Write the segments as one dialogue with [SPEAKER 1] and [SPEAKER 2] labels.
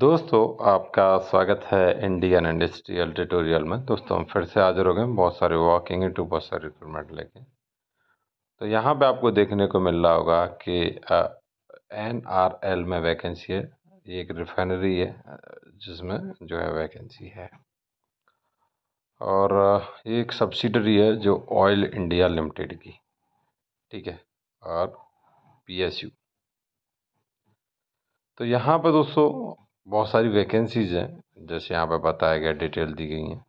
[SPEAKER 1] दोस्तों आपका स्वागत है इंडियन इंडस्ट्रियल ट्यूटोरियल में दोस्तों हम फिर से हाजिर हो गए बहुत सारे वॉकिंग टू बहुत सारे रिक्रूटमेंट लेके तो यहाँ पे आपको देखने को मिल रहा होगा कि एन आर एल में वैकेंसी है ये एक रिफाइनरी है जिसमें जो है वैकेंसी है और ये एक सब्सिडरी है जो ऑयल इंडिया लिमिटेड की ठीक है और पी तो यहाँ पर दोस्तों बहुत सारी वैकेंसीज़ हैं जैसे यहाँ पे बताया गया डिटेल दी गई हैं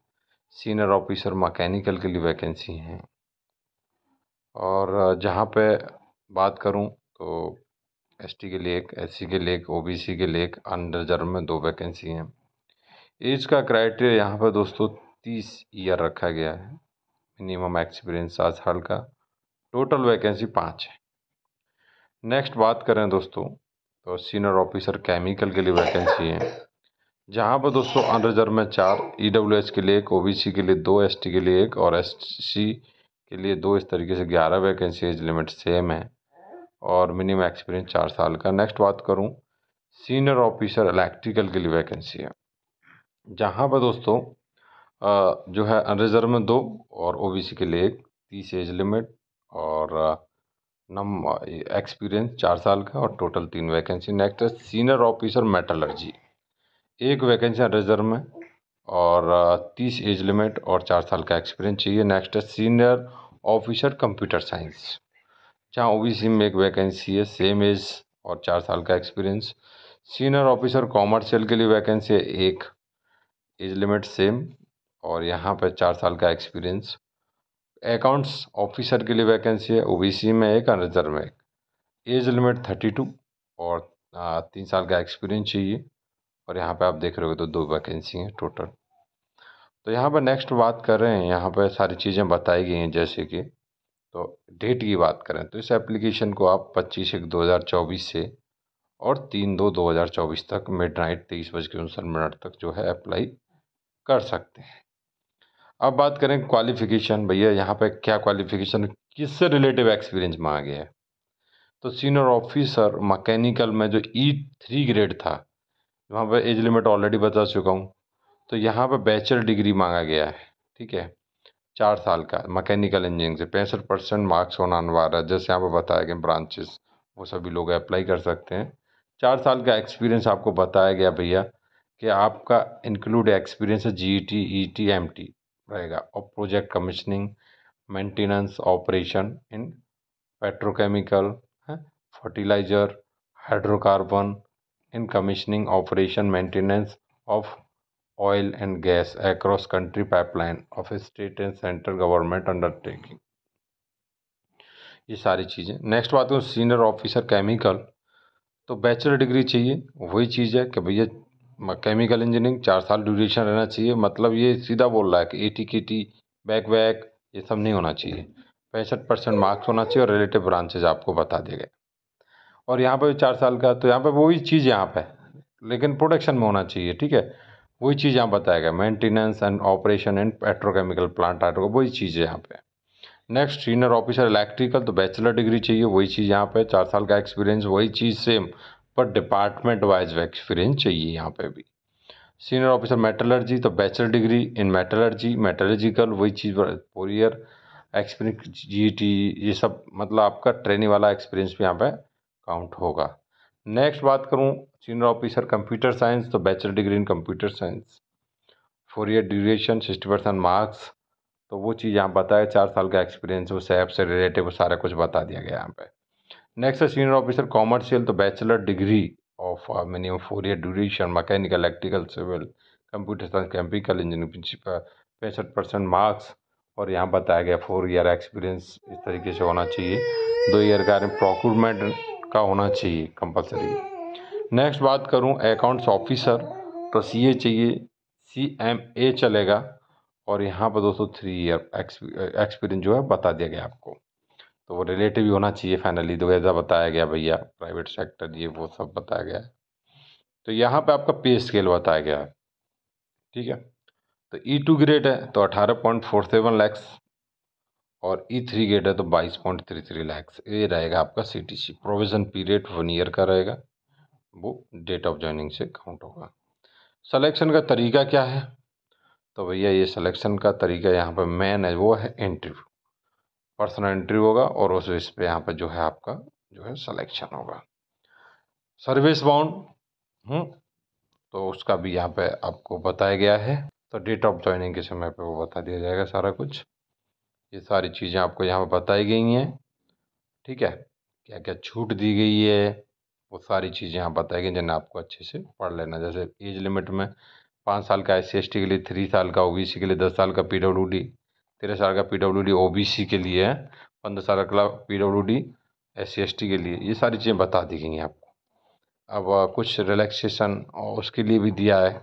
[SPEAKER 1] सीनियर ऑफिसर मैकेनिकल के लिए वैकेंसी हैं और जहाँ पे बात करूँ तो एसटी के लिए एक एससी के लिए एक ओबीसी के लिए एक अंडर जर्म में दो वैकेंसी हैं एज का क्राइटेरिया यहाँ पर दोस्तों तीस ईयर रखा गया है मिनिमम एक्सपीरियंस सात साल का टोटल वैकेंसी पाँच है नेक्स्ट बात करें दोस्तों तो सीनियर ऑफिसर केमिकल के लिए वैकेंसी है जहाँ पर दोस्तों अनरिजर्व में चार ई e के लिए एक ओ के लिए दो एस के लिए एक और एस के लिए दो इस तरीके से ग्यारह वैकेंसी एज लिमिट सेम है और मिनिमम एक्सपीरियंस चार साल का नेक्स्ट बात करूँ सीनियर ऑफिसर इलेक्ट्रिकल के लिए वैकेंसी है जहाँ पर दोस्तों जो है अनरिजर्व में दो और ओ के लिए एक तीस एज लिमिट और नम एक्सपीरियंस चार साल का और टोटल तीन वैकेंसी नेक्स्ट है सीनियर ऑफिसर मेटलर्जी एक वैकेंसी रिजर्व में और तीस एज लिमिट और चार साल का एक्सपीरियंस चाहिए नेक्स्ट है सीनियर ऑफिसर कंप्यूटर साइंस जहाँ ओ में एक वैकेंसी है सेम एज और चार साल का एक्सपीरियंस सीनियर ऑफिसर कॉमर्शियल के लिए वैकेंसी है एक एज लिमिट सेम और यहाँ पर चार साल का एक्सपीरियंस अकाउंट्स ऑफिसर के लिए वैकेंसी है ओबीसी में एक अनरिजर्व में एक एज लिमिट थर्टी टू और तीन साल का एक्सपीरियंस चाहिए और यहाँ पे आप देख रहे हो तो दो वैकेंसी हैं टोटल तो यहाँ पर नेक्स्ट बात कर रहे हैं यहाँ पर सारी चीज़ें बताई गई हैं जैसे कि तो डेट की बात करें तो इस एप्लीकेशन को आप पच्चीस एक दो से और तीन दो दो तक मिड नाइट तेईस बज के उनसठ मिनट तक जो है अप्लाई कर सकते हैं अब बात करें क्वालिफ़िकेशन भैया यहाँ पे क्या क्वालिफ़िकेशन किससे रिलेटिव एक्सपीरियंस मांगा गया है तो सीनियर ऑफिसर मैकेनिकल में जो ई थ्री ग्रेड था वहाँ पे एज लिमिट ऑलरेडी बता चुका हूँ तो यहाँ पे बैचलर डिग्री मांगा गया है ठीक है चार साल का मैकेनिकल इंजीनियरिंग से पैंसठ परसेंट मार्क्स होना अनिवार्य है जैसे यहाँ पर बताया गया ब्रांचेस वो सभी लोग अप्लाई कर सकते हैं चार साल का एक्सपीरियंस आपको बताया गया भैया कि आपका इंक्लूड एक्सपीरियंस है G E T E T M T रहेगा और project commissioning maintenance operation in petrochemical है fertiliser hydrocarbon in commissioning operation maintenance of oil and gas across country pipeline of state and central government undertaking ये सारी चीज़ें next बात हूँ senior officer chemical तो bachelor degree चाहिए वही चीज़ है कि भैया केमिकल इंजीनियरिंग चार साल ड्यूरेशन रहना चाहिए मतलब ये सीधा बोल रहा है कि एटी के टी बैक वैक ये सब नहीं होना चाहिए पैंसठ परसेंट मार्क्स होना चाहिए और रिलेटिव ब्रांचेज आपको बता दिए गए और यहाँ पर चार साल का तो यहाँ पर वही चीज़ यहाँ पर लेकिन प्रोडक्शन में होना चाहिए ठीक है वही चीज़ यहाँ बताया गया maintenance and operation and petrochemical plant आटो वही चीज़ है यहाँ पे नेक्स्ट सीनियर ऑफिसर इलेक्ट्रिकल तो बैचलर डिग्री चाहिए वही चीज़ यहाँ पे चार साल का एक्सपीरियंस वही चीज़ सेम पर डिपार्टमेंट वाइज एक्सपीरियंस चाहिए यहाँ पे भी सीनियर ऑफिसर मेटलर्जी तो bachelor degree in metallurgy metallurgical वही चीज़ पर four year experience G T ये सब मतलब आपका ट्रेनिंग वाला एक्सपीरियंस भी यहाँ पे काउंट होगा नेक्स्ट बात करूँ सीनियर ऑफिसर कंप्यूटर साइंस तो bachelor degree in computer science four year duration sixty percent marks तो वो चीज़ यहाँ बताया चार साल का एक्सपीरियंस वो सैप से रिलेटेड वो सारा कुछ बता दिया गया यहाँ पर नेक्स्ट सीनियर ऑफिसर कॉमर्शियल तो bachelor degree of minimum four year duration mechanical electrical civil computer science chemical engineering पैंसठ परसेंट मार्क्स और यहाँ बताया गया फोर ईयर एक्सपीरियंस इस तरीके से होना चाहिए दो ईयर का प्रोक्यूरमेंट का होना चाहिए कंपलसरी नेक्स्ट बात करूँ अकाउंट्स ऑफिसर तो सी ए चाहिए सी एम ए चलेगा और यहाँ पर दोस्तों थ्री ईयर एक्सपीरियंस जो है बता दिया गया आपको तो वो रिलेटिव ही होना चाहिए फाइनली दो ऐसा बताया गया भैया प्राइवेट सेक्टर ये वो सब बताया गया है तो यहाँ पे आपका पे स्केल बताया गया है ठीक है तो ई टू ग्रेड है तो अठारह पॉइंट फोर सेवन लैक्स और ई थ्री ग्रेड है तो बाईस पॉइंट थ्री थ्री लैक्स ये रहेगा आपका C T C provision period one year का रहेगा वो डेट ऑफ ज्वाइनिंग से काउंट होगा सलेक्शन का तरीका क्या है तो भैया ये सलेक्शन का तरीका यहाँ पर मेन है वो है इंटरव्यू पर्सनल एंट्री होगा और उस इस पे यहाँ पर जो है आपका जो है सिलेक्शन होगा सर्विस हम्म, बाउंड तो उसका भी यहाँ पे आपको बताया गया है तो डेट ऑफ ज्वाइनिंग के समय पे वो बता दिया जाएगा सारा कुछ ये सारी चीज़ें आपको यहाँ पर बताई गई हैं ठीक है क्या क्या छूट दी गई है वो सारी चीज़ें यहाँ बताई गई जिन्हें आपको अच्छे से पढ़ लेना जैसे एज लिमिट में पाँच साल का एस सी के लिए थ्री साल का ओ के लिए दस साल का पी तेरह साल का P W D O B C के लिए है पंद्रह साल का P W D S C S T के लिए ये सारी चीज़ें बता दी गई हैं आपको अब कुछ रिलैक्सेशन उसके लिए भी दिया है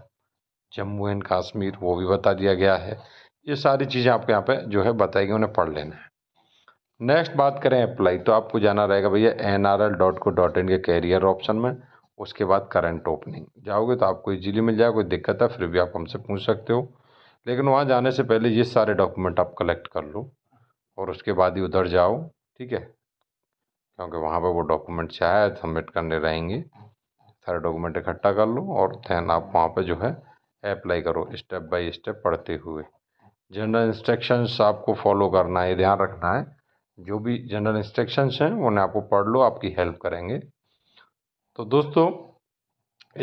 [SPEAKER 1] जम्मू एंड कश्मीर वो भी बता दिया गया है ये सारी चीज़ें आपको यहाँ पे जो है बताई गई उन्हें पढ़ लेना है नेक्स्ट बात करें अप्लाई तो आपको जाना रहेगा भैया N R L dot co dot in के कैरियर ऑप्शन में उसके बाद करंट ओपनिंग जाओगे तो आपको इजीली मिल जाएगा कोई दिक्कत है फिर भी आप हमसे पूछ सकते हो लेकिन वहाँ जाने से पहले ये सारे डॉक्यूमेंट आप कलेक्ट कर लो और उसके बाद ही उधर जाओ ठीक है क्योंकि वहाँ पर वो डॉक्यूमेंट शायद सबमिट करने रहेंगे सारे डॉक्यूमेंट इकट्ठा कर लो और दैन आप वहाँ पर जो है अप्लाई करो स्टेप बाय स्टेप पढ़ते हुए जनरल इंस्ट्रक्शंस आपको फॉलो करना है ध्यान रखना है जो भी जनरल इंस्ट्रक्शंस हैं उन्हें आपको पढ़ लो आपकी हेल्प करेंगे तो दोस्तों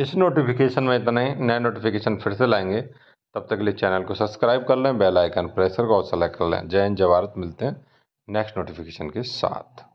[SPEAKER 1] इस नोटिफिकेशन में इतना ही नए नोटिफिकेशन फिर से लाएंगे तब तक के लिए चैनल को सब्सक्राइब कर लें बेल आइकन प्रेशर को सेलेक्ट कर लें जय हिंद जवाहरत मिलते हैं नेक्स्ट नोटिफिकेशन के साथ